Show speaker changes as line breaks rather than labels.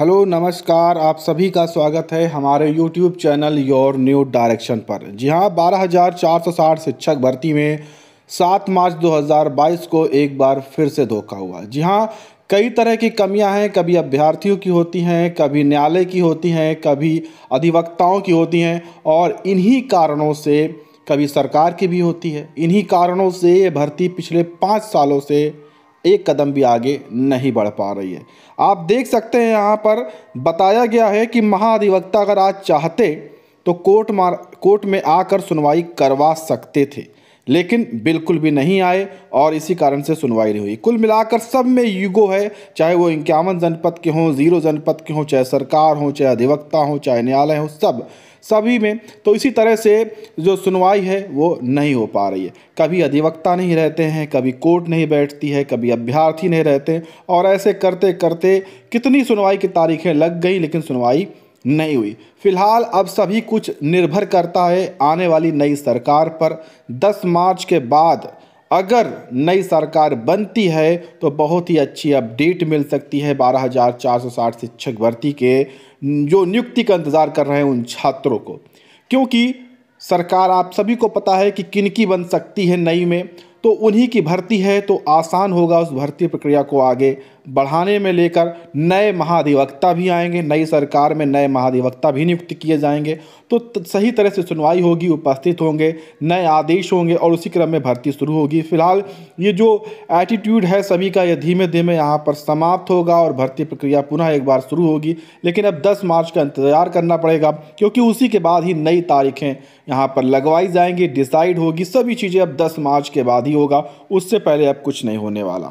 hello नमस्कार आप सभी का स्वागत है हमारे YouTube channel your new direction पर जी हाँ बारह हज़ार चार सौ साठ शिक्षक भर्ती में सात मार्च 2022 को एक बार फिर से धोखा हुआ जी हाँ कई तरह की कमियां हैं कभी अभ्यर्थियों की होती हैं कभी न्यायालय की होती हैं कभी अधिवक्ताओं की होती हैं और इन्हीं कारणों से कभी सरकार की भी होती है इन्हीं कारणों से ये भर्ती पिछले पाँच सालों से एक कदम भी आगे नहीं बढ़ पा रही है आप देख सकते हैं यहाँ पर बताया गया है कि महाधिवक्ता अगर आज चाहते तो कोर्ट मार कोर्ट में आकर सुनवाई करवा सकते थे लेकिन बिल्कुल भी नहीं आए और इसी कारण से सुनवाई नहीं हुई कुल मिलाकर सब में युगो है चाहे वो इक्यावन जनपद के हों जीरो जनपद के हों चाहे सरकार हो चाहे अधिवक्ता हो चाहे न्यायालय हो सब सभी में तो इसी तरह से जो सुनवाई है वो नहीं हो पा रही है कभी अधिवक्ता नहीं रहते हैं कभी कोर्ट नहीं बैठती है कभी अभ्यर्थी नहीं रहते और ऐसे करते करते कितनी सुनवाई की तारीखें लग गई लेकिन सुनवाई नहीं हुई फिलहाल अब सभी कुछ निर्भर करता है आने वाली नई सरकार पर 10 मार्च के बाद अगर नई सरकार बनती है तो बहुत ही अच्छी अपडेट मिल सकती है 12,460 शिक्षक भर्ती के जो नियुक्ति का इंतज़ार कर रहे हैं उन छात्रों को क्योंकि सरकार आप सभी को पता है कि किन की बन सकती है नई में तो उन्हीं की भर्ती है तो आसान होगा उस भर्ती प्रक्रिया को आगे बढ़ाने में लेकर नए महाधिवक्ता भी आएंगे नई सरकार में नए महाधिवक्ता भी नियुक्त किए जाएंगे तो सही तरह से सुनवाई होगी उपस्थित होंगे नए आदेश होंगे और उसी क्रम में भर्ती शुरू होगी फिलहाल ये जो एटीट्यूड है सभी का यह धीमे धीमे यहाँ पर समाप्त होगा और भर्ती प्रक्रिया पुनः एक बार शुरू होगी लेकिन अब दस मार्च का इंतज़ार करना पड़ेगा क्योंकि उसी के बाद ही नई तारीखें यहाँ पर लगवाई जाएंगी डिसाइड होगी सभी चीज़ें अब दस मार्च के बाद ही होगा उससे पहले अब कुछ नहीं होने वाला